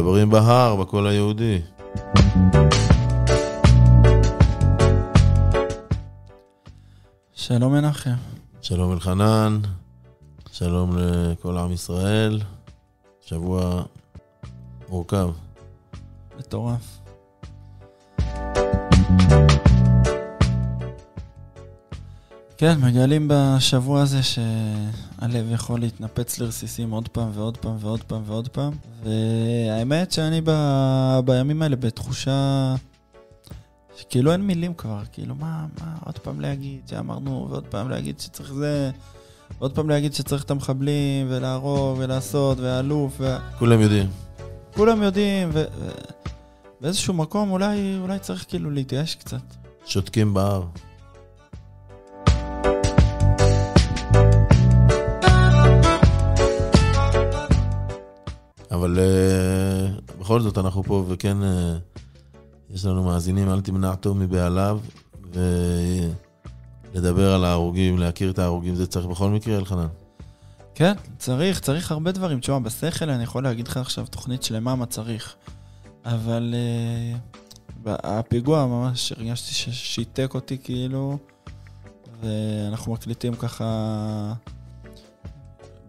מדברים בהר, בקול היהודי. שלום מנחם. שלום אלחנן, שלום לכל עם ישראל. שבוע מורכב. מטורף. כן, מגלים בשבוע הזה שהלב יכול להתנפץ לרסיסים עוד פעם ועוד פעם ועוד פעם ועוד פעם. והאמת שאני ב... בימים האלה בתחושה שכאילו אין מילים כבר, כאילו מה, מה עוד פעם להגיד שאמרנו, ועוד פעם להגיד שצריך זה, ועוד פעם להגיד שצריך את המחבלים, ולהרוג, ולעשות, והאלוף, וה... כולם יודעים. כולם יודעים, ו... ו... באיזשהו מקום אולי, אולי צריך כאילו להתייאש קצת. שותקים בהר. אבל uh, בכל זאת אנחנו פה, וכן, uh, יש לנו מאזינים, אל תמנע טוב מבעליו, ולדבר על ההרוגים, להכיר את ההרוגים, זה צריך בכל מקרה, אלחנן. כן, צריך, צריך הרבה דברים. תשמע, בשכל אני יכול להגיד לך עכשיו תוכנית שלמה מה צריך, אבל uh, הפיגוע ממש הרגשתי ששיתק אותי כאילו, ואנחנו מקליטים ככה...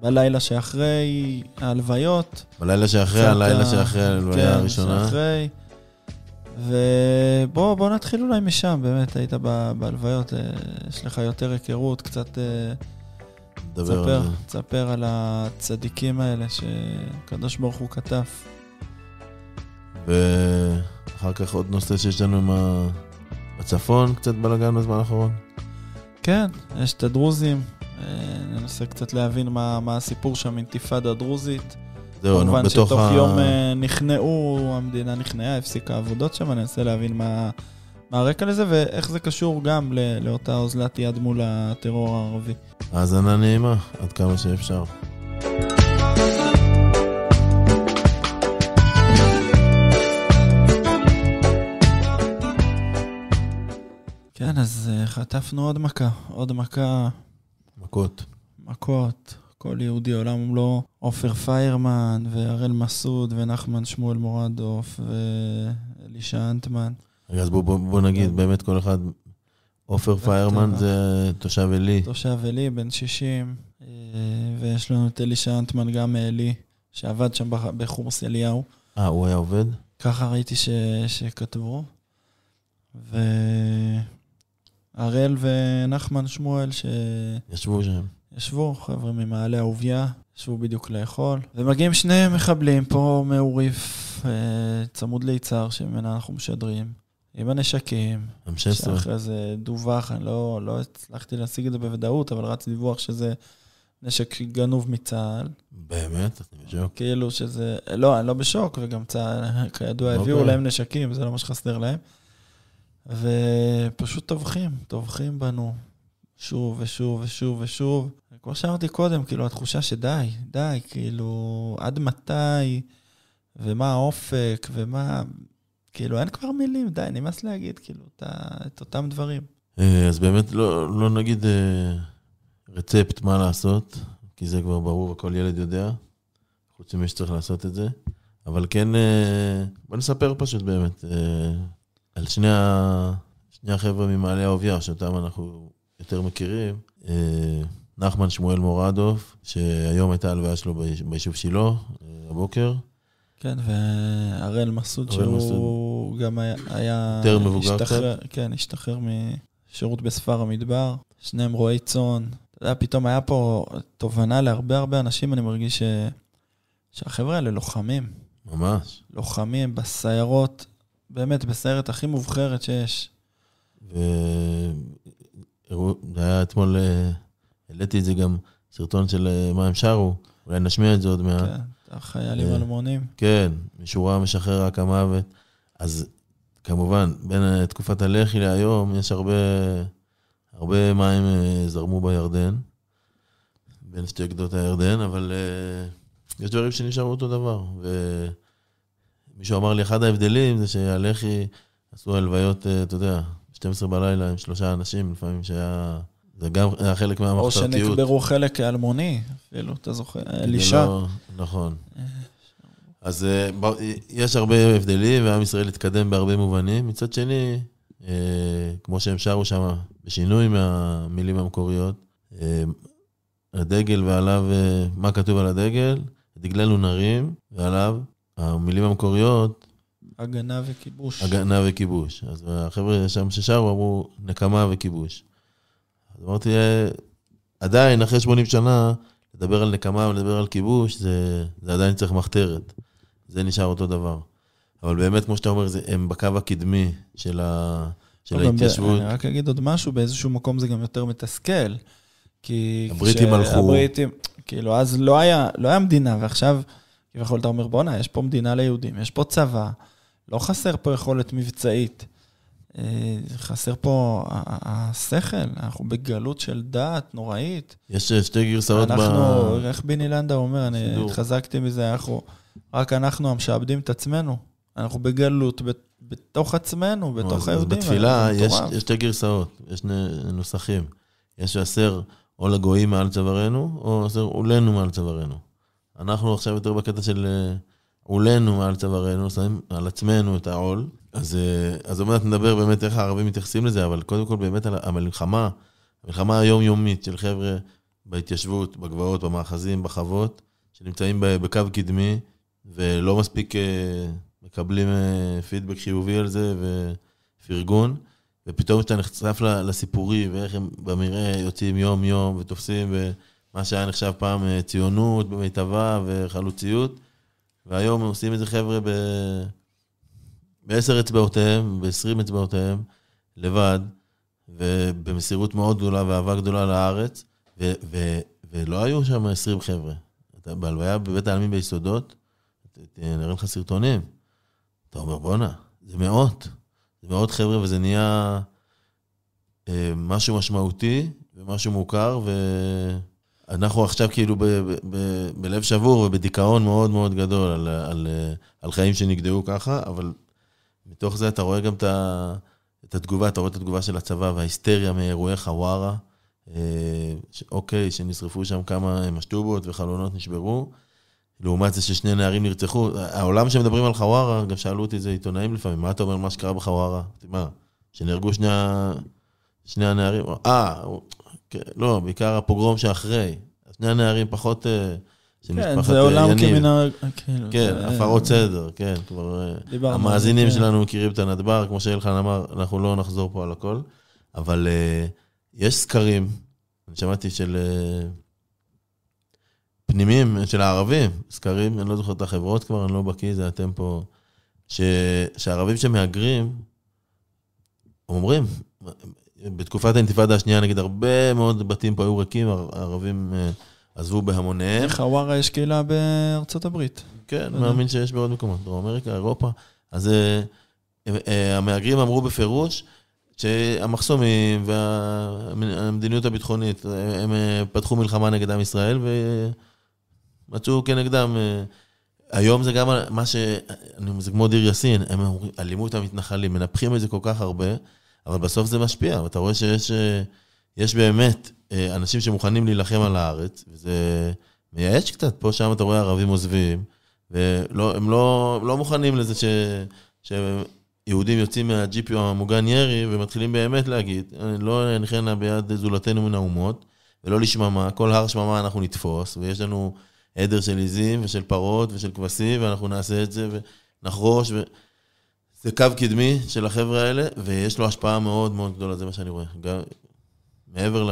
בלילה שאחרי ההלוויות. בלילה שאחרי, הלילה שאחרי כן, ההלוויה כן, הראשונה. כן, שאחרי. ובוא נתחיל אולי משם, באמת, היית בהלוויות, אה, יש לך יותר היכרות, קצת... אה, דבר תספר, על זה. תספר על הצדיקים האלה שקדוש ברוך הוא כתב. ואחר כך עוד נושא שיש לנו עם ה... בצפון קצת בלאגן בזמן האחרון. כן, יש את הדרוזים, אה, ננסה קצת להבין מה, מה הסיפור שם, אינתיפאדה הדרוזית. זהו, נו, בתוך ה... כמובן שתוך יום אה, נכנעו, המדינה נכנעה, הפסיקה עבודות שם, אני אנסה להבין מה, מה הרקע לזה ואיך זה קשור גם לא, לאותה אוזלת יד מול הטרור הערבי. האזנה נעימה, עד כמה שאפשר. כן, אז אה, חטפנו עוד מכה, עוד מכה מכות. מכות. כל יהודי עולם לא עופר פיירמן, והראל מסעוד, ונחמן שמואל מורדוף, ואלישע אנטמן. רגע, אז בוא, בוא, בוא נגיד, באמת כל אחד, עופר פיירמן אה? זה תושב עלי. תושב עלי, בן 60, אה, ויש לנו את אלישע אנטמן גם מעלי, שעבד שם בחורס אליהו. אה, הוא היה עובד? ככה ראיתי ש... שכתבו. ו... הראל ונחמן שמואל, ש... ישבו שם. ישבו, חבר'ה ממעלה אהוביה, ישבו בדיוק לאכול. ומגיעים שני מחבלים פה מאוריף, אה, צמוד ליצהר, שממנה אנחנו משדרים, עם הנשקים. עם 16 שאחרי זה דווח, אני לא, לא הצלחתי להשיג את זה בוודאות, אבל רץ דיווח שזה נשק גנוב מצה"ל. באמת? אתה בשוק. כאילו שזה... לא, אני לא בשוק, וגם צה"ל, כידוע, לא הביאו להם נשקים, זה לא מה שחסר להם. ופשוט טובחים, טובחים בנו שוב ושוב ושוב ושוב. כמו שאמרתי קודם, כאילו, התחושה שדי, די, כאילו, עד מתי, ומה האופק, ומה... כאילו, אין כבר מילים, די, נמאס להגיד, כאילו, את את אותם דברים. אה, אז באמת לא, לא נגיד אה, רצפט מה לעשות, כי זה כבר ברור, כל ילד יודע, חוץ ממי שצריך לעשות את זה. אבל כן, אה, בוא נספר פשוט באמת על שני, ה... שני החבר'ה ממעלה האוביה, שאותם אנחנו יותר מכירים, אה, נחמן שמואל מורדוף, שהיום הייתה הלוויה שלו ביישוב שילה, אה, הבוקר. כן, והראל מסוד, שהוא מסוד. גם היה... היה יותר מבוגר השתחרר, קצת. כן, השתחרר משירות בספר המדבר. שניהם רועי צאן. אתה יודע, פתאום היה פה תובנה להרבה הרבה אנשים, אני מרגיש ש... שהחבר'ה האלה לוחמים. ממש. לוחמים בסיירות, באמת בסיירת הכי מובחרת שיש. ו... זה היה אתמול, אה, העליתי את זה גם, סרטון של אה, מה הם שרו, אולי נשמיע את זה עוד מעט. כן, חיילים אה, אלמונים. כן, משורה משחרר רק המוות. אז כמובן, בין תקופת הלח"י להיום, יש הרבה, הרבה מים זרמו בירדן, בין שתי גדות הירדן, אבל יש דברים שנשארו אותו דבר. ו... מישהו אמר לי, אחד ההבדלים זה שהלח"י עשו הלוויות, אה, אתה יודע, 12 בלילה עם שלושה אנשים, לפעמים שהיה... זה גם היה חלק מהמחתרתיות. או שנקברו חלק אלמוני, אפילו, אתה זוכר, אלישע. לא, נכון. אה, אז אה, יש הרבה הבדלים, ועם ישראל התקדם בהרבה מובנים. מצד שני, כמו שהם שרו שם, בשינוי מהמילים המקוריות, הדגל ועליו, מה כתוב על הדגל? דגלנו נרים, ועליו המילים המקוריות... הגנה וכיבוש. הגנה וכיבוש. אז החבר'ה שם ששרו אמרו נקמה וכיבוש. אז אמרתי, אה, עדיין, אחרי 80 שנה, לדבר על נקמה ולדבר על כיבוש, זה, זה עדיין צריך מחתרת. זה נשאר אותו דבר. אבל באמת, כמו שאתה אומר, זה, הם בקו הקדמי של, ה, של טוב, ההתיישבות. אני רק אגיד עוד משהו, באיזשהו מקום זה גם יותר מתסכל. כי... הבריטים הלכו. הבריטים, כאילו, אז לא היה, לא היה מדינה, ועכשיו... כביכול אתה אומר, בואנה, יש פה מדינה ליהודים, יש פה צבא, לא חסר פה יכולת מבצעית. אה, חסר פה השכל, אנחנו בגלות של דעת נוראית. יש אה, שתי גרסאות ב... אנחנו, איך ביני לנדה אומר, אני התחזקתי מזה, אנחנו, רק אנחנו המשעבדים את עצמנו. אנחנו בגלות, בתוך עצמנו, בתוך היהודים. בתפילה יש, שתי גרסאות, יש נוסחים. יש אסר או לגויים מעל צווארנו, או אסר עולנו מעל צווארנו. אנחנו עכשיו יותר בקטע של אה, עולנו מעל צווארנו, שמים על עצמנו את העול. אז, אה, אז עוד מעט נדבר באמת איך הערבים מתייחסים לזה, אבל קודם כל באמת על המלחמה, המלחמה היומיומית של חבר'ה בהתיישבות, בגבעות, במאחזים, בחוות, שנמצאים בקו קדמי ולא מספיק אה, מקבלים פידבק חיובי על זה ופרגון, ופתאום כשאתה נחשף לסיפורי ואיך הם במרעה יוצאים יום-יום ותופסים ו... מה שהיה נחשב פעם אה, ציונות במיטבה וחלוציות, והיום עושים את זה חבר'ה ב... בעשר אצבעותיהם, בעשרים אצבעותיהם, לבד, ובמסירות מאוד גדולה ואהבה גדולה לארץ, ו- ו- ולא היו שם עשרים חבר'ה. בהלוויה בבית העלמין ביסודות, אה, נראה לך סרטונים. אתה אומר, בואנה, זה מאות. זה מאות חבר'ה, וזה נהיה אה, משהו משמעותי, ומשהו מוכר, ו... אנחנו עכשיו כאילו בלב שבור ובדיכאון מאוד מאוד גדול על, על, על חיים שנגדעו ככה, אבל מתוך זה אתה רואה גם את, את התגובה, אתה רואה את התגובה של הצבא וההיסטריה מאירועי חווארה, אה, ש, אוקיי, שנשרפו שם כמה משטובות וחלונות נשברו, לעומת זה ששני נערים נרצחו. העולם שמדברים על חווארה, גם שאלו אותי איזה עיתונאים לפעמים, מה אתה אומר מה שקרה בחווארה? מה, שנהרגו שני, שני הנערים? אה, כן, לא, בעיקר הפוגרום שאחרי. שני הנערים פחות... אה, כן, אה, אה, כאילו, כן, זה עולם כמנהג... כן, הפרות סדר, כן, כבר... המאזינים כן. שלנו מכירים את הנדבר, כמו שאילחן אמר, אנחנו לא נחזור פה על הכל, אבל יש סקרים, אני שמעתי של פנימים, של הערבים, סקרים, אני לא זוכר את החברות כבר, אני לא בקיא, זה אתם פה, ש... שהערבים שמהגרים, אומרים, בתקופת האינתיפאדה השנייה, נגיד, הרבה מאוד בתים פה היו ריקים, הערבים אה, עזבו בהמוניהם. חווארה יש קהילה בארצות הברית. כן, אני מאמין שיש בעוד מקומות, דרום אמריקה, אירופה. אז אה, אה, המהגרים אמרו בפירוש שהמחסומים והמדיניות הביטחונית, הם פתחו מלחמה נגד עם ישראל ומצאו כנגדם... היום זה גם מה ש... זה כמו דיר יאסין, הם אומרים, אלימות המתנחלים, מנפחים את זה כל כך הרבה. אבל בסוף זה משפיע, ואתה רואה שיש אה, יש באמת אה, אנשים שמוכנים להילחם על הארץ, וזה מייאש קצת. פה, שם אתה רואה ערבים עוזבים, והם לא, לא, לא מוכנים לזה ש... שיהודים יוצאים מהג'יפ המוגן ירי ומתחילים באמת להגיד, אה, לא נכנה ביד זולתנו מן האומות, ולא לשממה, כל הר שממה אנחנו נתפוס, ויש לנו עדר של עיזים ושל פרות ושל כבשים, ואנחנו נעשה את זה ונחרוש. ו... זה קו קדמי של החבר'ה האלה, ויש לו השפעה מאוד מאוד גדולה, זה מה שאני רואה. גם מעבר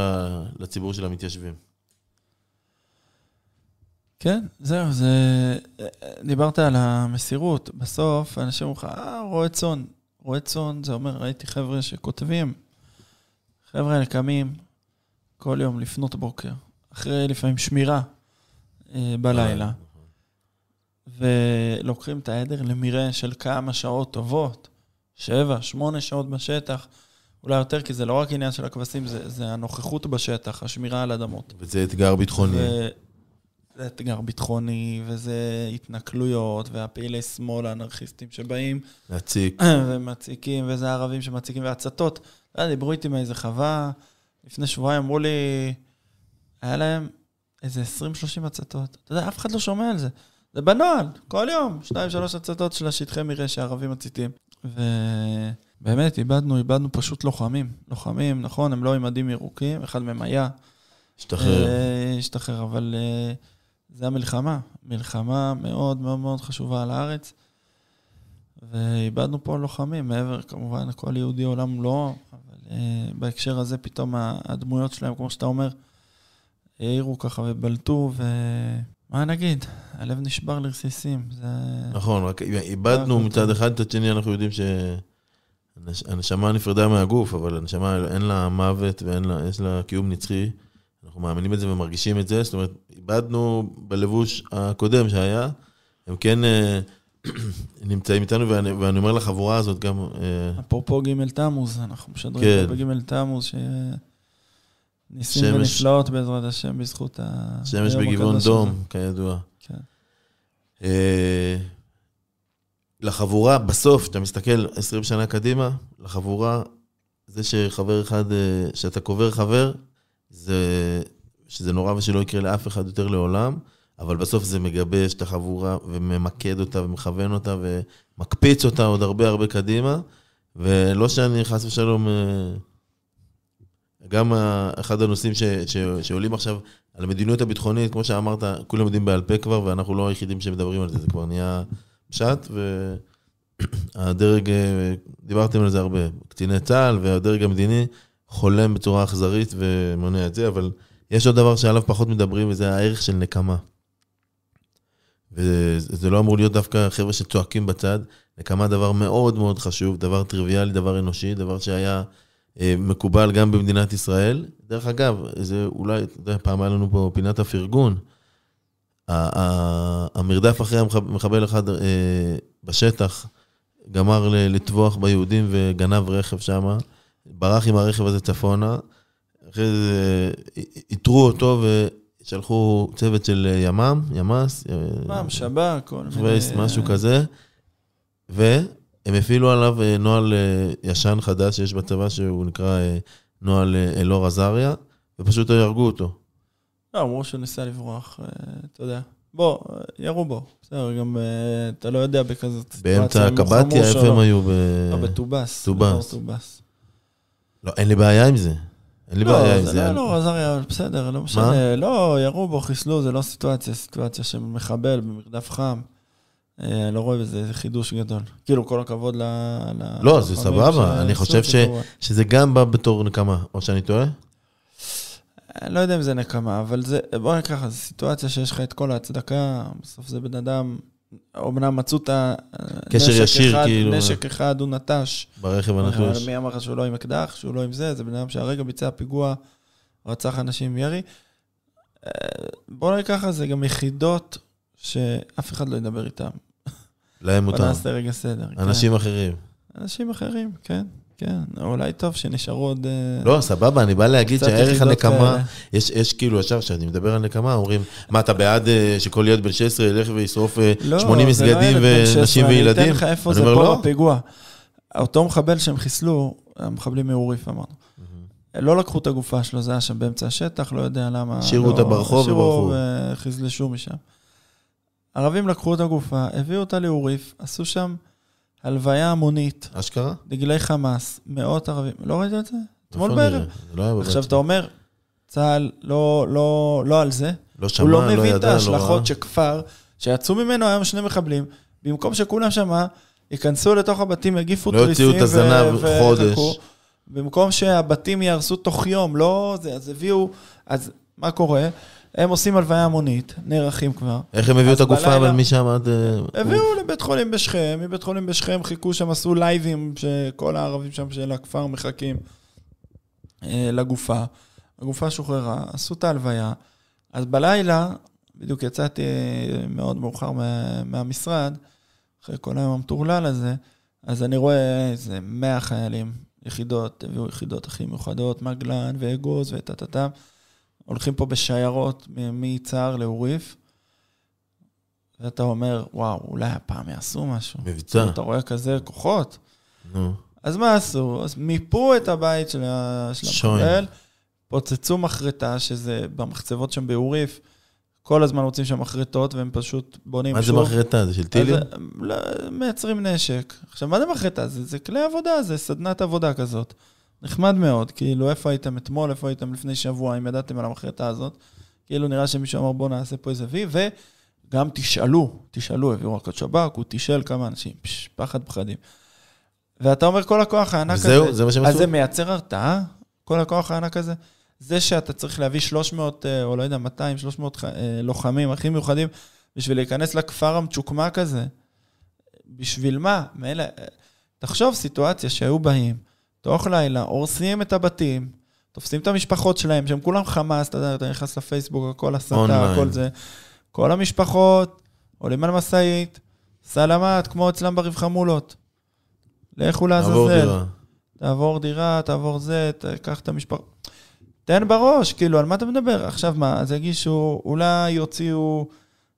לציבור של המתיישבים. כן, זהו, זה... דיברת על המסירות. בסוף אנשים אומרים לך, אה, רועה צאן. רועה צאן, זה אומר, ראיתי חבר'ה שכותבים. חבר'ה האלה קמים כל יום לפנות בוקר, אחרי לפעמים שמירה אה, בלילה. אה, ולוקחים את העדר למרעה של כמה שעות טובות, שבע, שמונה שעות בשטח, אולי יותר, כי זה לא רק עניין של הכבשים, זה, זה הנוכחות בשטח, השמירה על אדמות. וזה אתגר ביטחוני. ו... זה אתגר ביטחוני, וזה התנכלויות, והפעילי שמאל האנרכיסטים שבאים. להציק. ומציקים, וזה הערבים שמציקים, והצתות. לא, דיברו איתי מאיזה חווה, לפני שבועיים אמרו לי, היה להם איזה 20-30 הצתות. אתה יודע, אף אחד לא שומע על זה. זה בנוהל, כל יום, שתיים, שלוש הצתות של השטחי מרעה שהערבים מציתים. ובאמת, איבדנו, איבדנו פשוט לוחמים. לוחמים, נכון, הם לא עם מדים ירוקים, אחד מהם היה. השתחרר. אה, השתחרר, אבל אה, זה המלחמה. מלחמה מאוד מאוד מאוד חשובה על הארץ. ואיבדנו פה לוחמים, מעבר, כמובן, הכל יהודי עולם לא, אבל אה, בהקשר הזה פתאום הדמויות שלהם, כמו שאתה אומר, העירו ככה ובלטו, ו... מה נגיד? הלב נשבר לרסיסים. זה... נכון, רק איבדנו לא, מצד לא. אחד, מצד שני אנחנו יודעים שהנשמה נפרדה מהגוף, אבל הנשמה אין לה מוות ואין לה, יש לה קיום נצחי. אנחנו מאמינים את זה ומרגישים את זה, זאת אומרת, איבדנו בלבוש הקודם שהיה, הם כן אה, נמצאים איתנו, ואני, ואני אומר לחבורה הזאת גם... אה, אפרופו ג' תמוז, אנחנו משדרים כן. בג' תמוז, ש... ניסים שמש, ונפלאות בעזרת השם, בזכות ה... שמש בגבעון דום, כידוע. כן. אה, לחבורה, בסוף, אתה מסתכל 20 שנה קדימה, לחבורה, זה שחבר אחד, אה, שאתה קובר חבר, זה, שזה נורא ושלא יקרה לאף אחד יותר לעולם, אבל בסוף זה מגבש את החבורה וממקד אותה ומכוון אותה ומקפיץ אותה עוד הרבה הרבה קדימה, ולא שאני חס ושלום... אה, גם אה, אחד הנושאים ש, ש, שעולים עכשיו על המדיניות הביטחונית, כמו שאמרת, כולם יודעים בעל פה כבר, ואנחנו לא היחידים שמדברים על זה, זה כבר נהיה פשט, והדרג, אה, דיברתם על זה הרבה, קציני צה"ל והדרג המדיני חולם בצורה אכזרית ומונע את זה, אבל יש עוד דבר שעליו פחות מדברים, וזה הערך של נקמה. וזה לא אמור להיות דווקא חבר'ה שצועקים בצד, נקמה דבר מאוד מאוד חשוב, דבר טריוויאלי, דבר אנושי, דבר שהיה... אה, מקובל גם במדינת ישראל. דרך אגב, זה אולי, אתה יודע, פעם היה לנו פה פינת הפרגון. המרדף אחרי המחבל אחד אה, בשטח גמר לטבוח ביהודים וגנב רכב שם, ברח עם הרכב הזה צפונה. אחרי זה עיטרו אה, אותו ושלחו צוות של ימ"מ, ימ"ס. ימ"ס, שב"כ, כל מיני. משהו כזה. ו... הם הפעילו עליו אה, נוהל אה, ישן חדש שיש בצבא, שהוא נקרא אה, נוהל אלאור עזריה, ופשוט לא הרגו אותו. לא, אמרו שהוא ניסה לברוח, אתה יודע. בוא, ירו בו. בסדר, גם אתה לא יודע בכזאת באמצע הקבטיה, איפה הם היו? ב... לא, בטובס. טובס. לא, אין לי בעיה עם זה. אין לי לא, בעיה עם זה. לא, זה לא, לא עזריה, בסדר, לא משנה. לא, ירו בו, חיסלו, זה לא סיטואציה, סיטואציה של מחבל במרדף חם. אה, אני לא רואה בזה חידוש גדול. כאילו, כל הכבוד ל... לא, זה סבבה, אני חושב שזה גם בא בתור נקמה, או שאני טועה? אה, לא יודע אם זה נקמה, אבל זה... בוא נקרא לך, זו סיטואציה שיש לך את כל ההצדקה, בסוף זה בן אדם... אמנם מצאו את הנשק ישיר, אחד, כאילו... נשק אחד, הוא נטש. ברכב הנטוש. מי אמר לך שהוא לא עם אקדח, שהוא לא עם זה, זה בן אדם שהרגע ביצע פיגוע, רצח אנשים עם ירי. אה, בוא נקרא לך, זה גם יחידות שאף אחד לא ידבר איתן. להם מותר. בוא נעשה רגע סדר. כן. אנשים כן. אחרים. אנשים אחרים, כן. כן, אולי טוב שנשארו עוד... אה, לא, סבבה, אני בא להגיד שהערך הנקמה, ו... יש, יש כאילו ישר, כשאני מדבר על נקמה, אומרים, מה, אתה בעד אה, שכל ילד בן 16 ילך וישרוף אה, לא, 80 לא מסגדים לא ונשים וילדים? אני אתן לך איפה זה פה לא. בפיגוע. אותו מחבל שהם חיסלו, המחבלים מעוריף אמרנו. Mm-hmm. לא לקחו את הגופה שלו, זה היה שם באמצע השטח, לא יודע למה. השאירו לא, אותה ברחוב וברחו. השאירו וחיזלשו משם. ערבים לקחו את הגופה, הביאו אותה לאוריף, עשו שם הלוויה המונית. אשכרה? דגלי חמאס, מאות ערבים. לא ראית את זה? אתמול בערב. לא עכשיו, אתה אומר, צה"ל לא, לא, לא לא על זה. לא, לא שמע, לא ידע, לא ראה. הוא לא מבין את לא ההשלכות שכפר, שיצאו ממנו היום שני מחבלים, במקום שכולם שמה, ייכנסו לתוך הבתים, יגיפו לא תריסים. לא יוציאו את הזנב חודש. במקום שהבתים יהרסו תוך יום, לא... זה, אז הביאו... אז מה קורה? הם עושים הלוויה המונית, נערכים כבר. איך הם הביאו את הגופה אבל משם עד... אה, הביאו לבית חולים בשכם, מבית חולים בשכם חיכו שם, עשו לייבים, שכל הערבים שם של הכפר מחכים אה, לגופה. הגופה שוחררה, עשו את ההלוויה. אז בלילה, בדיוק יצאתי אה, מאוד מאוחר מהמשרד, אחרי כל היום המטורלל הזה, אז אני רואה איזה 100 חיילים, יחידות, הביאו יחידות הכי מיוחדות, מגלן ואגוז וטה טה טה. הולכים פה בשיירות מיצהר לאוריף, ואתה אומר, וואו, אולי הפעם יעשו משהו. מבצע. אתה רואה כזה כוחות. נו. אז מה עשו? אז מיפו את הבית של, המחבל, פוצצו מחרטה, שזה במחצבות שם באוריף. כל הזמן רוצים שם מחרטות, והם פשוט בונים מה שוב. מה זה מחרטה? זה של טילים? לא, מייצרים נשק. עכשיו, מה זה מחרטה? זה, זה כלי עבודה, זה סדנת עבודה כזאת. נחמד מאוד, כאילו, איפה הייתם אתמול, איפה הייתם לפני שבוע, אם ידעתם על המחרטה הזאת. כאילו, נראה שמישהו אמר, בואו נעשה פה איזה וי, וגם תשאלו, תשאלו, הביאו רק את שב"כ, הוא תשאל כמה אנשים, פש, פחד פחדים. ואתה אומר, כל הכוח הענק זהו, הזה, זה מה שהם אז זה מייצר הרתעה? כל הכוח הענק הזה? זה שאתה צריך להביא 300, אה, או לא יודע, 200, 300 אה, לוחמים הכי מיוחדים, בשביל להיכנס לכפר המצ'וקמק הזה, בשביל מה? מאלה... אה, תחשוב סיטואציה שהיו באים, תוך לילה, הורסים את הבתים, תופסים את המשפחות שלהם, שהם כולם חמאס, אתה יודע, אתה נכנס לפייסבוק, הכל הסתה, הכל זה. כל המשפחות עולים על משאית, סלמת, כמו אצלם בריב חמולות. לכו לעזאזל. תעבור דירה. תעבור דירה, תעבור זה, תקח את המשפחות. תן בראש, כאילו, על מה אתה מדבר? עכשיו מה, אז יגישו, אולי יוציאו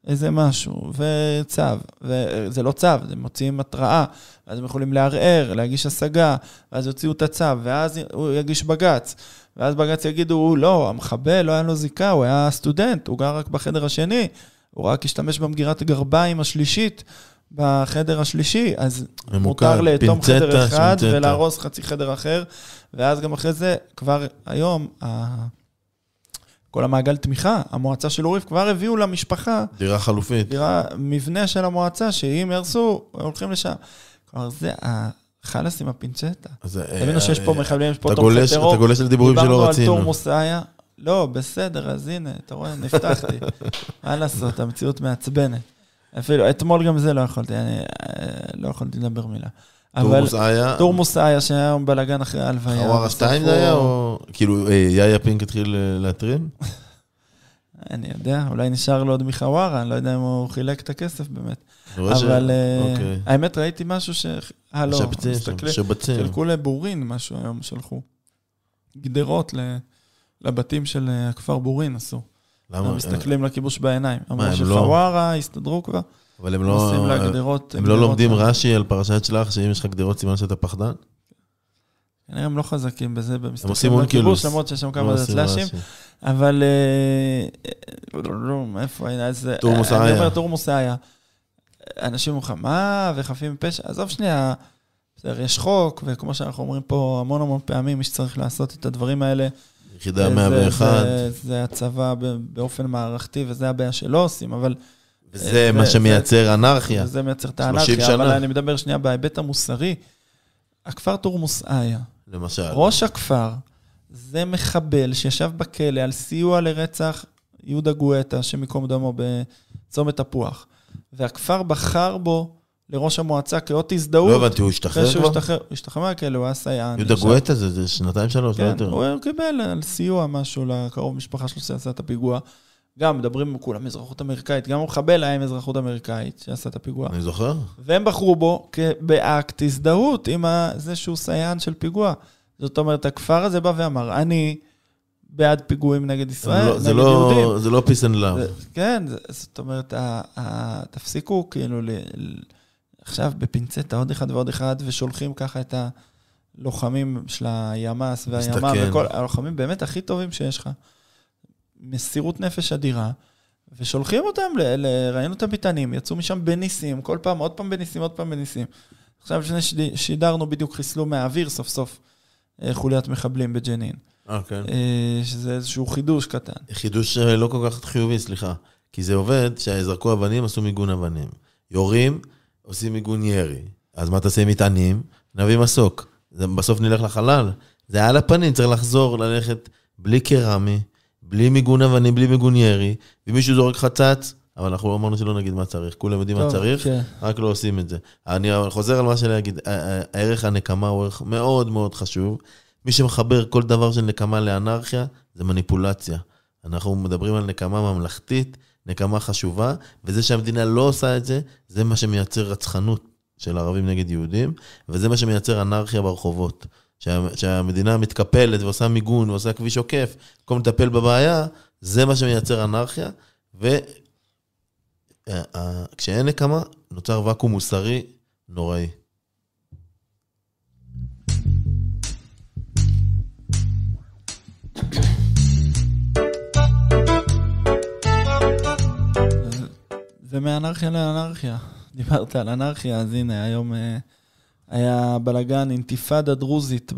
איזה משהו, וצו, וזה לא צו, הם מוציאים התראה, אז הם יכולים לערער, להגיש השגה, ואז יוציאו את הצו, ואז הוא יגיש בג"ץ, ואז בג"ץ יגידו, הוא לא, המחבל, לא היה לו זיקה, הוא היה סטודנט, הוא גר רק בחדר השני, הוא רק השתמש במגירת גרביים השלישית, בחדר השלישי, אז ממוקד, מותר לאטום חדר אחד פינצטה. ולהרוס חצי חדר אחר, ואז גם אחרי זה, כבר היום, כל המעגל תמיכה, המועצה של אוריף כבר הביאו למשפחה. דירה חלופית. דירה, מבנה של המועצה, שאם יהרסו, הולכים לשם. כלומר, זה החלאס עם הפינצטה. אתה אה, מבין שיש פה אה, מחבלים, יש פה תומכי טרור. אתה גולש לדיבורים שלא רצינו. דיברנו על תורמוס איה. לא, בסדר, אז הנה, אתה רואה, נפתחתי. מה לעשות, המציאות מעצבנת. אפילו, אתמול גם זה לא יכולתי, אני אה, לא יכולתי לדבר מילה. אבל... תורמוס איה, שהיה היום בלאגן אחרי ההלוויה. חווארה 2 זה היה, או... כאילו, אה, יאיה פינק התחיל אה, להתרים? אני יודע, אולי נשאר לו עוד מחווארה, אני לא יודע אם הוא חילק את הכסף באמת. אבל אה, אוקיי. האמת, ראיתי משהו ש... אה, לא, מסתכלים, חילקו לבורין משהו היום, שלחו. גדרות לבתים של הכפר בורין עשו. למה? הם מסתכלים לכיבוש בעיניים. מה, הם לא... אמרו שחווארה הסתדרו כבר. אבל הם לא... עושים אה, לה גדרות... הם לא לומדים רש"י על פרשת שלח, שאם יש לך גדרות, סימן שאתה פחדן? כנראה הם לא חזקים בזה, הם עושים אונקילוס. למרות שיש שם כמה דתל"שים, אבל... אה, אה, לא, לא, לא, איפה היה היינו? תורמוס איה. אני אומר תורמוס איה. אנשים אומרים לך, מה, וחפים מפשע, עזוב שנייה, בסדר, יש חוק, וכמו שאנחנו אומרים פה המון המון פעמים, מי שצריך לעשות את הדברים האלה... יחידה 101. זה, זה, זה הצבא באופן מערכתי, וזה הבעיה שלא עושים, אבל... וזה אה, זה, מה שמייצר זה, אנרכיה. זה מייצר את האנרכיה, שנה. אבל אני מדבר שנייה בהיבט המוסרי. הכפר תורמוס איה. למשל. ראש הכפר זה מחבל שישב בכלא על סיוע לרצח יהודה גואטה, השם ייקום דמו, בצומת תפוח. והכפר בחר בו לראש המועצה כאות הזדהות. לא הבנתי, הוא השתחרר כבר? השתחרר, הוא השתחרר מהכלא, הוא היה סייען. יהודה גואטה זה, זה שנתיים שלוש, לא כן, לא יותר. כן, הוא קיבל על סיוע משהו לקרוב משפחה שלו שעשה את הפיגוע. גם מדברים עם כולם אזרחות אמריקאית, גם המחבל היה עם אזרחות אמריקאית, שעשה את הפיגוע. אני זוכר. והם בחרו בו באקט הזדהות עם זה שהוא סייען של פיגוע. זאת אומרת, הכפר הזה בא ואמר, אני בעד פיגועים נגד ישראל, לא, נגד זה לא, יהודים. זה לא peace and love. כן, זאת אומרת, תפסיקו כאילו ל, עכשיו בפינצטה עוד אחד ועוד אחד, ושולחים ככה את הלוחמים של הימ"ס והימ"ר, הלוחמים באמת הכי טובים שיש לך. מסירות נפש אדירה, ושולחים אותם, ל- ל- ראינו את הביתנים, יצאו משם בניסים, כל פעם, עוד פעם בניסים, עוד פעם בניסים. עכשיו לפני ששידרנו, בדיוק חיסלו מהאוויר סוף סוף אה, חוליית מחבלים בג'נין. אוקיי. Okay. אה, שזה איזשהו חידוש קטן. אה, חידוש לא כל כך חיובי, סליחה. כי זה עובד, שזרקו אבנים, עשו מיגון אבנים. יורים, עושים מיגון ירי. אז מה תעשה עם מטענים? נביא מסוק. בסוף נלך לחלל. זה על הפנים, צריך לחזור, ללכת בלי קרמי, בלי מיגון אבנים, בלי מיגון ירי, ומישהו זורק חצץ, אבל אנחנו לא אמרנו שלא נגיד מה צריך, כולם יודעים טוב, מה צריך, כן. רק לא עושים את זה. אני חוזר על מה שאני אגיד, הערך הנקמה הוא ערך מאוד מאוד חשוב. מי שמחבר כל דבר של נקמה לאנרכיה, זה מניפולציה. אנחנו מדברים על נקמה ממלכתית, נקמה חשובה, וזה שהמדינה לא עושה את זה, זה מה שמייצר רצחנות של ערבים נגד יהודים, וזה מה שמייצר אנרכיה ברחובות. שה, שהמדינה מתקפלת ועושה מיגון ועושה כביש עוקף, במקום לטפל בבעיה, זה מה שמייצר אנרכיה. וכשאין אה, אה, נקמה, נוצר ואקום מוסרי נוראי. זה מאנרכיה לאנרכיה. דיברת על אנרכיה, אז הנה, היום אה, היה בלאגן, אינתיפאדה דרוזית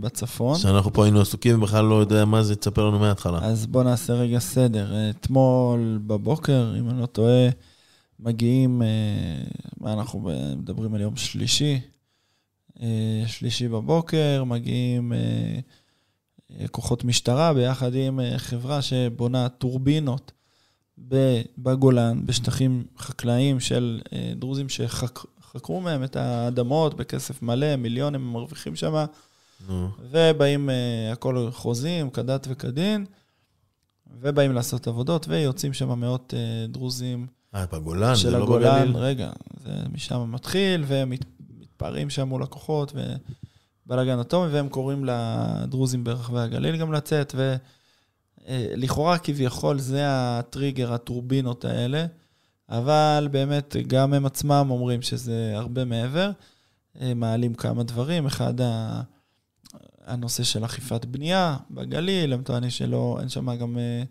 בצפון. שאנחנו פה היינו עסוקים בכלל לא יודע מה זה, תספר לנו מההתחלה. אז בואו נעשה רגע סדר. אתמול בבוקר, אם אני לא טועה, מגיעים, אה, מה אנחנו מדברים על יום שלישי, אה, שלישי בבוקר, מגיעים אה, כוחות משטרה ביחד עם חברה שבונה טורבינות בגולן, בשטחים חקלאיים של דרוזים שחק... חקרו מהם את האדמות בכסף מלא, מיליונים הם מרוויחים שם. ובאים, uh, הכל חוזים, כדת וכדין, ובאים לעשות עבודות, ויוצאים שם מאות uh, דרוזים. אה, בגולן, של זה לא הגולן, לא בגליל? רגע, זה משם מתחיל, והם מתפרעים שם מול הכוחות, ובלאגן אטומי, והם קוראים לדרוזים ברחבי הגליל גם לצאת, ולכאורה אה, כביכול זה הטריגר, הטורבינות האלה. אבל באמת, גם הם עצמם אומרים שזה הרבה מעבר. הם מעלים כמה דברים, אחד ה... הנושא של אכיפת בנייה בגליל, הם טוענים שלא, אין שם גם אה,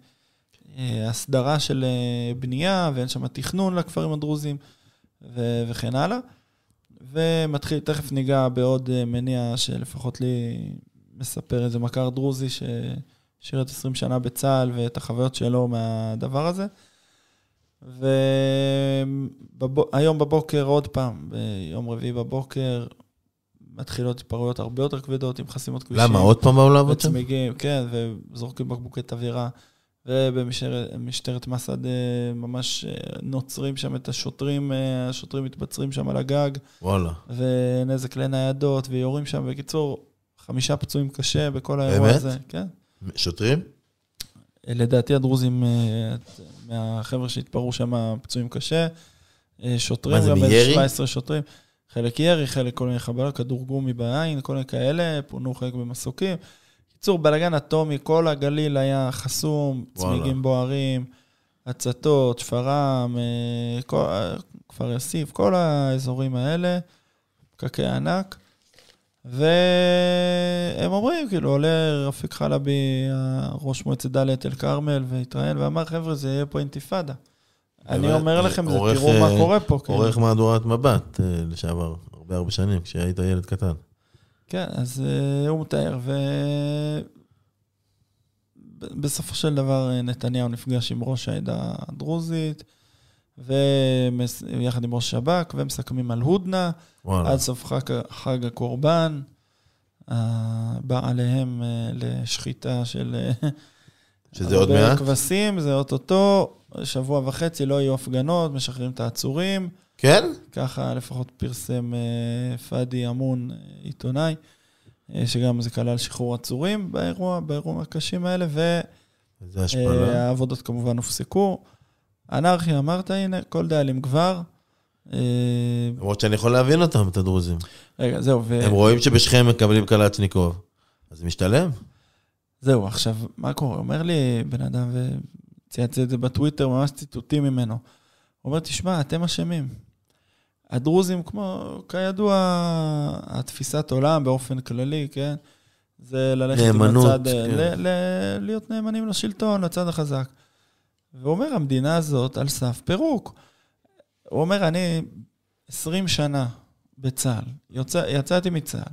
אה, הסדרה של אה, בנייה ואין שם תכנון לכפרים הדרוזיים ו- וכן הלאה. ומתחיל, תכף ניגע בעוד אה, מניע שלפחות לי מספר איזה מכר דרוזי ששירת 20 שנה בצה"ל ואת החוויות שלו מהדבר הזה. והיום בבוקר, עוד פעם, ביום רביעי בבוקר, מתחילות התפרעויות הרבה יותר כבדות עם חסימות כבישים. למה, עוד פעם באו לעבוד שם? וצמיגים, כן, וזורקים בקבוקי תבערה. ובמשטרת מסעד אה, ממש אה, נוצרים שם את השוטרים, אה, השוטרים מתבצרים שם על הגג. וואלה. ונזק לניידות, ויורים שם. בקיצור, חמישה פצועים קשה בכל האירוע הזה. באמת? כן. שוטרים? לדעתי הדרוזים מהחבר'ה שהתפרעו שם פצועים קשה. אה, שוטרים, גם איזה 17 שוטרים. חלק ירי, חלק כל מיני חבלות, כדור גומי בעין, כל מיני כאלה, פונו חלק במסוקים. קיצור, בלאגן אטומי, כל הגליל היה חסום, וואלה. צמיגים בוערים, הצתות, שפרעם, אה, אה, כפר יאסיף, כל האזורים האלה, פקקי ענק. והם אומרים, כאילו, עולה רפיק חלבי, ראש מועצת דלית אל כרמל, והתראיין, ואמר, חבר'ה, זה יהיה פה אינתיפאדה. אני אומר לכם, זה תראו מה אה, קורה פה. כאילו. עורך מהדורת מבט אה, לשעבר, הרבה הרבה שנים, כשהיית ילד קטן. כן, אז אה, הוא מתאר, ו... בסופו של דבר נתניהו נפגש עם ראש העדה הדרוזית, ויחד עם ראש שב"כ, ומסכמים על הודנה, וואלה. עד סוף חג, חג הקורבן, אה, בא עליהם אה, לשחיטה של... אה, שזה עוד מעט? כבשים, זה אוטוטו, שבוע וחצי לא יהיו הפגנות, משחררים את העצורים. כן? ככה לפחות פרסם פאדי אמון, עיתונאי, שגם זה כלל שחרור עצורים באירוע, באירועים הקשים האלה, והעבודות כמובן הופסקו. אנרכיה, אמרת, הנה, כל דאלים כבר. אה, למרות שאני יכול להבין אותם, את הדרוזים. רגע, זהו. ו... הם רואים שבשכם מקבלים קלצ'ניקוב, אז זה משתלם. זהו, עכשיו, מה קורה? אומר לי בן אדם, וצייצתי את זה בטוויטר, ממש ציטוטים ממנו. הוא אומר, תשמע, אתם אשמים. הדרוזים, כמו, כידוע, התפיסת עולם באופן כללי, כן? זה ללכת נאמנות, לצד... נאמנות. אה, כן. להיות נאמנים לשלטון, לצד החזק. והוא אומר, המדינה הזאת על סף פירוק. הוא אומר, אני 20 שנה בצה"ל, יוצא, יצאתי מצה"ל,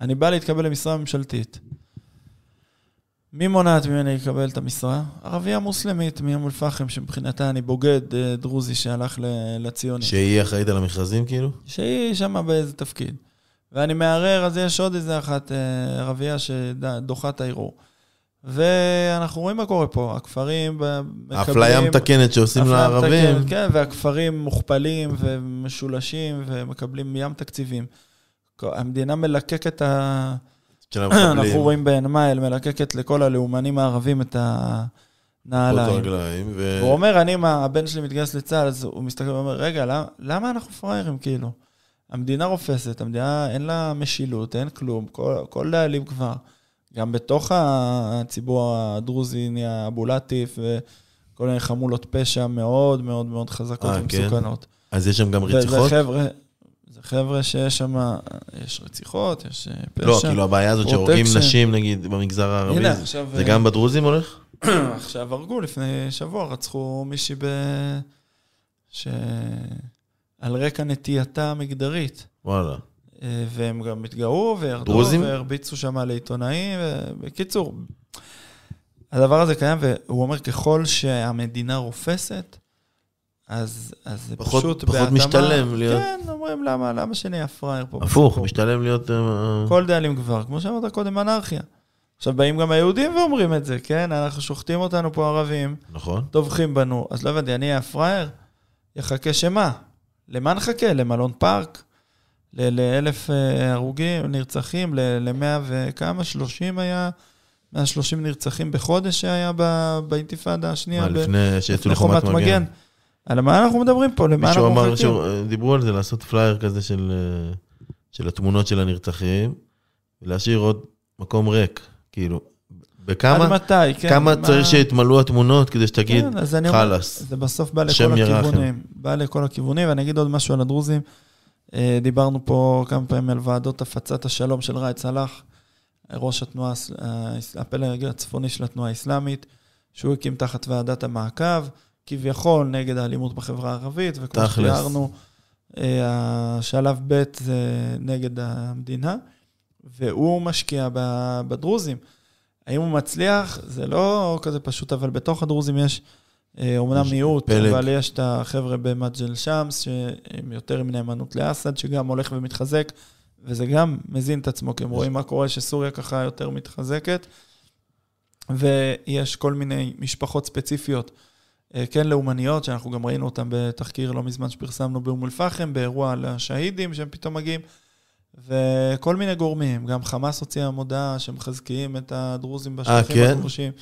אני בא להתקבל למשרה ממשלתית. מי מונעת ממני לקבל את המשרה? ערבייה מוסלמית מאום אל-פחם, שמבחינתה אני בוגד אה, דרוזי שהלך לציונים. שהיא אחראית על המכרזים כאילו? שהיא שמה באיזה תפקיד. ואני מערער, אז יש עוד איזה אחת אה, ערבייה שדוחה את הערעור. ואנחנו רואים מה קורה פה, הכפרים מקבלים... אפליה מתקנת שעושים לערבים. מתקנת, כן, והכפרים מוכפלים ומשולשים ומקבלים ים תקציבים. המדינה מלקקת את ה... אנחנו רואים בעין מייל, מלקקת לכל הלאומנים הערבים את הנעליים. ו... הוא אומר, אני, מה, הבן שלי מתגייס לצה"ל, אז הוא מסתכל ואומר, רגע, למה, למה אנחנו פראיירים כאילו? המדינה רופסת, המדינה אין לה משילות, אין כלום, כל, כל דאלים כבר. גם בתוך הציבור הדרוזי נהיה אבו לטיף וכל מיני חמולות פשע מאוד מאוד מאוד חזקות 아, אה, כן? ומסוכנות. כן. אז יש שם גם רציחות? זה חבר'ה... חבר'ה שיש שם, יש רציחות, יש אה, פשע. לא, כאילו הבעיה הזאת שהורגים נשים, נגיד, במגזר הערבי, הנה, עכשיו, זה גם אה, בדרוזים הולך? עכשיו הרגו, לפני שבוע רצחו מישהי ב... ש... על רקע נטייתה המגדרית. וואלה. והם גם התגאו וירדו, דרוזים? והרביצו שם לעיתונאים. בקיצור, הדבר הזה קיים, והוא אומר, ככל שהמדינה רופסת, אז, אז זה פחות, פשוט פחות בהתאמה... משתלם להיות... כן, אומרים, למה, למה שנהיה פראייר פה? הפוך, פה. משתלם להיות... אה, כל דאלים כבר, כמו שאמרת קודם, אנרכיה. עכשיו, באים גם היהודים ואומרים את זה, כן? אנחנו שוחטים אותנו פה ערבים. נכון. טובחים בנו. אז לא הבנתי, אני אהיה הפראייר? יחכה שמה? למה נחכה? למלון פארק? לאלף אה, הרוגים, נרצחים, למאה וכמה, שלושים היה, מאה שלושים נרצחים בחודש שהיה באינתיפאדה השנייה. מה, לפני שיצאו לחומת מגן? מגן? על מה אנחנו מדברים פה? למה אנחנו מחליטים? מישהו אמר, אה, דיברו על זה, לעשות פלייר כזה של, אה, של התמונות של הנרצחים, ולהשאיר עוד מקום ריק, כאילו. וכמה, מתי, כן. כמה מה... צריך שיתמלאו התמונות כדי שתגיד, כן, חלאס, שם ירחם. זה בסוף בא לכל הכיוונים, בא לכל הכיוונים, ואני אגיד עוד משהו על הדרוזים. אה, דיברנו פה כמה פעמים על ועדות הפצת השלום של ראאד סלאח, ראש התנועה, אה, הפלג הצפוני של התנועה האסלאמית, שהוא הקים תחת ועדת המעקב, כביכול נגד האלימות בחברה הערבית, וכמו שתיארנו, אה, השלב ב' זה נגד המדינה, והוא משקיע בדרוזים. האם הוא מצליח? זה לא כזה פשוט, אבל בתוך הדרוזים יש... אומנם אה, מיעוט, פלג. אבל יש את החבר'ה במג'ל שמס, שהם יותר עם נאמנות לאסד, שגם הולך ומתחזק, וזה גם מזין את עצמו, כי הם רואים מה קורה שסוריה ככה יותר מתחזקת, ויש כל מיני משפחות ספציפיות, אה, כן לאומניות, שאנחנו גם ראינו אותן בתחקיר לא מזמן שפרסמנו באום אל-פחם, באירוע על השהידים שהם פתאום מגיעים, וכל מיני גורמים, גם חמאס הוציאה מודעה שמחזקים את הדרוזים בשטחים אה, כן? הכבושים. כן?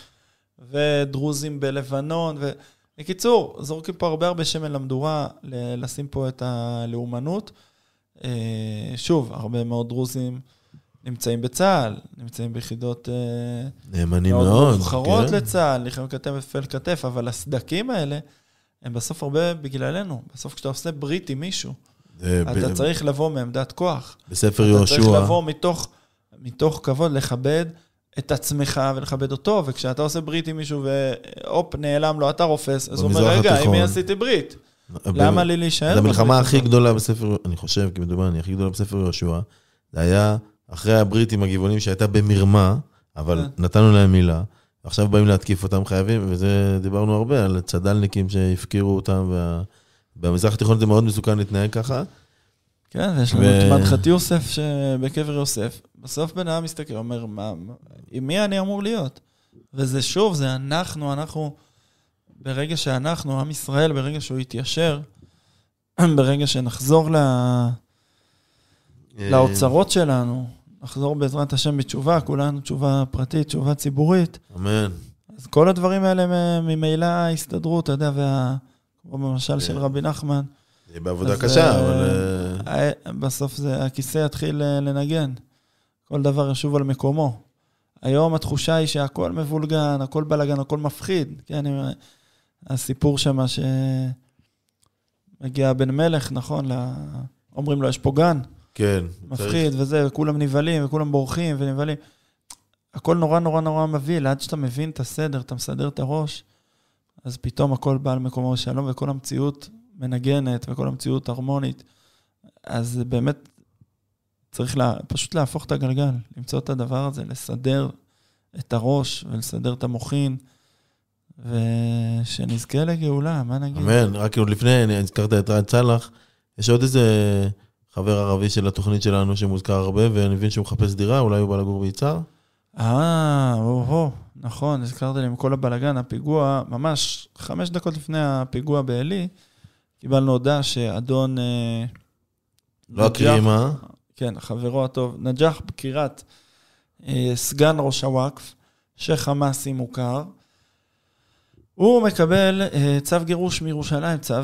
ודרוזים בלבנון, ו... בקיצור, זורקים פה הרבה הרבה שמן למדורה, לשים פה את הלאומנות. אה, שוב, הרבה מאוד דרוזים נמצאים בצה"ל, נמצאים ביחידות... אה, נאמנים מאוד, מאוד כן. מובחרות לצה"ל, נלחמים כתף ופל כתף, אבל הסדקים האלה, הם בסוף הרבה בגללנו. בסוף כשאתה עושה ברית עם מישהו, אתה ב... צריך לבוא מעמדת כוח. בספר יהושע. אתה יושע. צריך לבוא מתוך, מתוך כבוד, לכבד. את עצמך ולכבד אותו, וכשאתה עושה ברית עם מישהו והופ, נעלם לו, אתה רופס, אז הוא אומר, רגע, עם מי עשיתי ברית? למה לי להישאר? זו המלחמה הכי גדולה בספר, אני חושב, אני הכי גדולה בספר יהושע, זה היה אחרי הברית עם הגבעונים שהייתה במרמה, אבל כן. נתנו להם מילה. ועכשיו באים להתקיף אותם חייבים, וזה דיברנו הרבה על צד"לניקים שהפקירו אותם, וה... במזרח התיכון זה מאוד מסוכן להתנהג ככה. כן, ויש לנו ו... את מנחת יוסף שבקבר יוסף. בסוף בן אדם מסתכל, אומר, מה, עם מי אני אמור להיות? וזה שוב, זה אנחנו, אנחנו, ברגע שאנחנו, עם ישראל, ברגע שהוא יתיישר, ברגע שנחזור ל... אה, לאוצרות שלנו, נחזור בעזרת השם בתשובה, כולנו תשובה פרטית, תשובה ציבורית. אמן. אז כל הדברים האלה ממילא ההסתדרות, אתה יודע, וה... כמו במשל של כן. רבי נחמן, זה בעבודה קשה, אה, אבל... אה, אה, בסוף זה, הכיסא יתחיל לנגן. כל דבר ישוב על מקומו. היום התחושה היא שהכל מבולגן, הכל בלאגן, הכל מפחיד. כן, הסיפור שם שמגיע בן מלך, נכון? לה... אומרים לו, יש פה גן. כן. מפחיד צריך. וזה, וכולם נבהלים, וכולם בורחים ונבהלים. הכל נורא נורא נורא מבהיל, עד שאתה מבין את הסדר, אתה מסדר את הראש, אז פתאום הכל בא על מקומו שלום, וכל המציאות מנגנת וכל המציאות הרמונית, אז באמת צריך לה, פשוט להפוך את הגלגל, למצוא את הדבר הזה, לסדר את הראש ולסדר את המוחין. ושנזכה לגאולה, מה נגיד? אמן, רק עוד לפני, אני הזכרת את רן צלח, יש עוד איזה חבר ערבי של התוכנית שלנו שמוזכר הרבה, ואני מבין שהוא מחפש דירה, אולי הוא בא לגור ביצהר? אה, או-הו, נכון, הזכרת לי עם כל הבלגן, הפיגוע, ממש חמש דקות לפני הפיגוע בעלי, קיבלנו הודעה שאדון... אה, לא אקריא כן, חברו הטוב, נג'ח בקירת אה, סגן ראש הוואקף, שייח' חמאסי מוכר. הוא מקבל אה, צו גירוש מירושלים, צו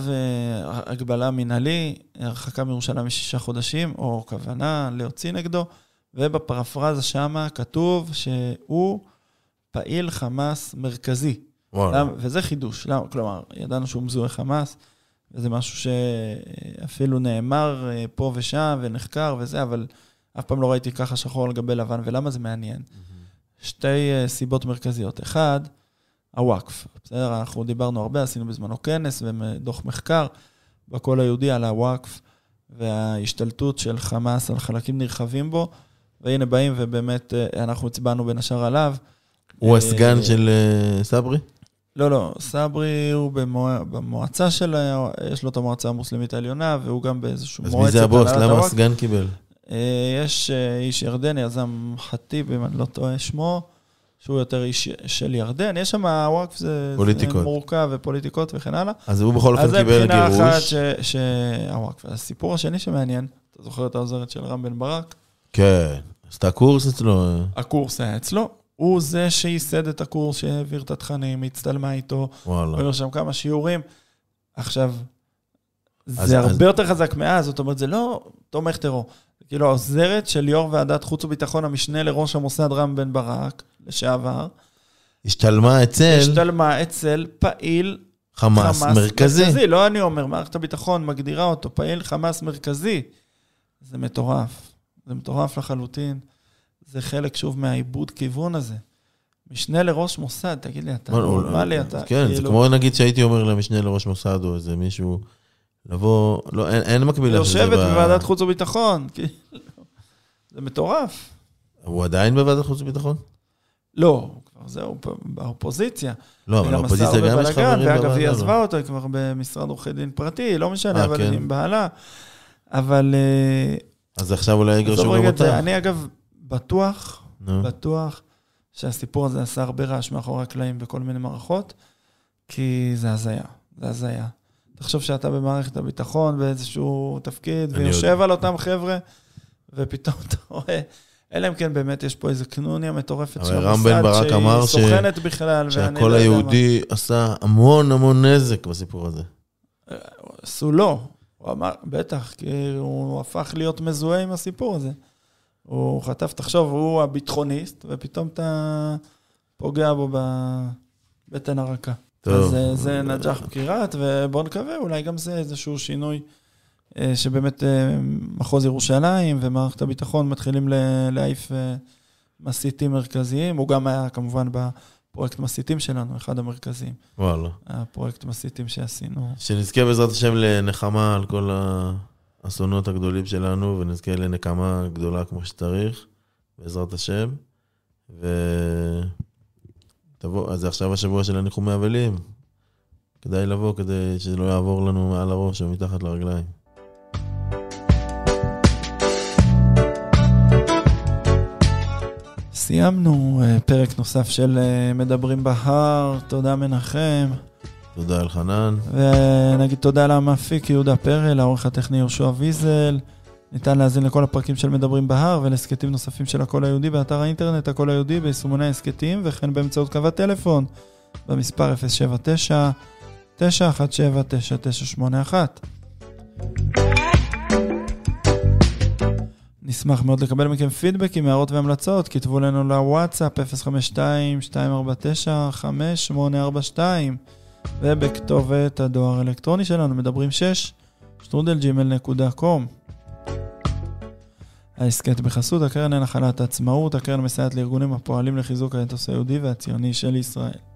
הגבלה מינהלי, הרחקה מירושלים משישה חודשים, או כוונה להוציא נגדו, ובפרפרזה שמה כתוב שהוא פעיל חמאס מרכזי. וואלה. וזה חידוש, כלומר, ידענו שהוא מזוהה חמאס. וזה משהו שאפילו נאמר אה, פה ושם ונחקר וזה, אבל אף פעם לא ראיתי ככה שחור על גבי לבן, ולמה זה מעניין? Mm-hmm. שתי אה, סיבות מרכזיות. אחד, הוואקף. בסדר, אנחנו דיברנו הרבה, עשינו בזמנו כנס ודוח מחקר בקול היהודי על הוואקף וההשתלטות של חמאס על חלקים נרחבים בו, והנה באים ובאמת אה, אנחנו הצבענו בין השאר עליו. הוא הסגן של סברי? לא, לא, סברי הוא במוע... במועצה שלה, יש לו את המועצה המוסלמית העליונה, והוא גם באיזשהו מועצת... אז מי זה הבוס? למה הסגן קיבל? אה, יש אה, איש ירדני, יזם חטיב, אם אני לא טועה שמו, שהוא יותר איש של ירדן. יש שם, הוואקף זה, זה מורכב ופוליטיקות וכן הלאה. אז הוא בכל אופן קיבל גירוש. אז זה מבחינה אחת ש... ש... הסיפור השני שמעניין, אתה זוכר את העוזרת של רם בן ברק? כן, עשתה קורס אצלו. אה? הקורס היה אצלו. הוא זה שייסד את הקורס, שהעביר את התכנים, הצטלמה איתו, וואלה. היו שם כמה שיעורים. עכשיו, אז, זה אז... הרבה יותר חזק מאז, זאת אומרת, זה לא תומך טרור. כאילו, העוזרת של יו"ר ועדת חוץ וביטחון, המשנה לראש המוסד רם בן ברק, לשעבר, השתלמה אצל... השתלמה אצל פעיל חמאס, חמאס מרכזי. מרכזי. לא אני אומר, מערכת הביטחון מגדירה אותו פעיל חמאס מרכזי. זה מטורף. זה מטורף לחלוטין. זה חלק, שוב, מהעיבוד כיוון הזה. משנה לראש מוסד, תגיד לי, אתה נורמלי, לא אה, אתה כן, כאילו... זה כמו נגיד שהייתי אומר למשנה לראש מוסד או איזה מישהו, לבוא, לא, אין, אין מקבילה שזה ב... יושבת בוועדת חוץ וביטחון, כאילו, זה מטורף. הוא עדיין בוועדת חוץ וביטחון? לא, כבר זהו, באופוזיציה. לא, אבל האופוזיציה גם יש חברים בוועדה. ואגב, היא עזבה אותה כבר במשרד עורכי דין פרטי, לא משנה, אה, אבל היא כן. עם בעלה. אבל... אה, אז עכשיו אולי יגרשו גם אותה. אני אגב בטוח, no. בטוח שהסיפור הזה עשה הרבה רעש מאחורי הקלעים בכל מיני מערכות, כי זה הזיה, זה הזיה. תחשוב שאתה במערכת הביטחון באיזשהו תפקיד, ויושב יודע. על אותם חבר'ה, ופתאום אתה רואה... אלא אם כן באמת יש פה איזה קנוניה מטורפת של המוסד, שהיא סוכנת ש... בכלל, ואני לא יודע מה... שהקול היהודי עשה המון המון נזק בסיפור הזה. אה, עשו לו, הוא אמר, בטח, כי הוא הפך להיות מזוהה עם הסיפור הזה. הוא חטף, תחשוב, הוא הביטחוניסט, ופתאום אתה פוגע בו בבטן הרכה. טוב. אז אה, זה, נג'ח בקירת, ובואו נקווה, אולי גם זה איזשהו שינוי אה, שבאמת אה, מחוז ירושלים ומערכת הביטחון מתחילים להעיף מסיתים מרכזיים. הוא גם היה כמובן בפרויקט מסיתים שלנו, אחד המרכזיים. וואלה. הפרויקט מסיתים שעשינו. שנזכה בעזרת השם לנחמה על כל ה... האסונות הגדולים שלנו, ונזכה לנקמה גדולה כמו שצריך, בעזרת השם. ו... תבוא, אז זה עכשיו השבוע של הניחומי אבלים. כדאי לבוא כדי שזה לא יעבור לנו מעל הראש או מתחת לרגליים. סיימנו אה, פרק נוסף של אה, מדברים בהר, תודה מנחם. תודה אלחנן. ונגיד תודה למאפיק יהודה פרל, העורך הטכני יהושע ויזל. ניתן להאזין לכל הפרקים של מדברים בהר ולהסכתים נוספים של הקול היהודי באתר האינטרנט הקול היהודי ביישומוני ההסכתים וכן באמצעות קו הטלפון במספר 079 917 9981 נשמח מאוד לקבל מכם פידבקים, הערות והמלצות. כתבו לנו לוואטסאפ 052-249-5842. ובכתובת הדואר האלקטרוני שלנו מדברים 6, שטרודלג'ימל.קום. ההסכת בחסות הקרן לנחלת עצמאות, הקרן מסייעת לארגונים הפועלים לחיזוק האתוס היהודי והציוני של ישראל.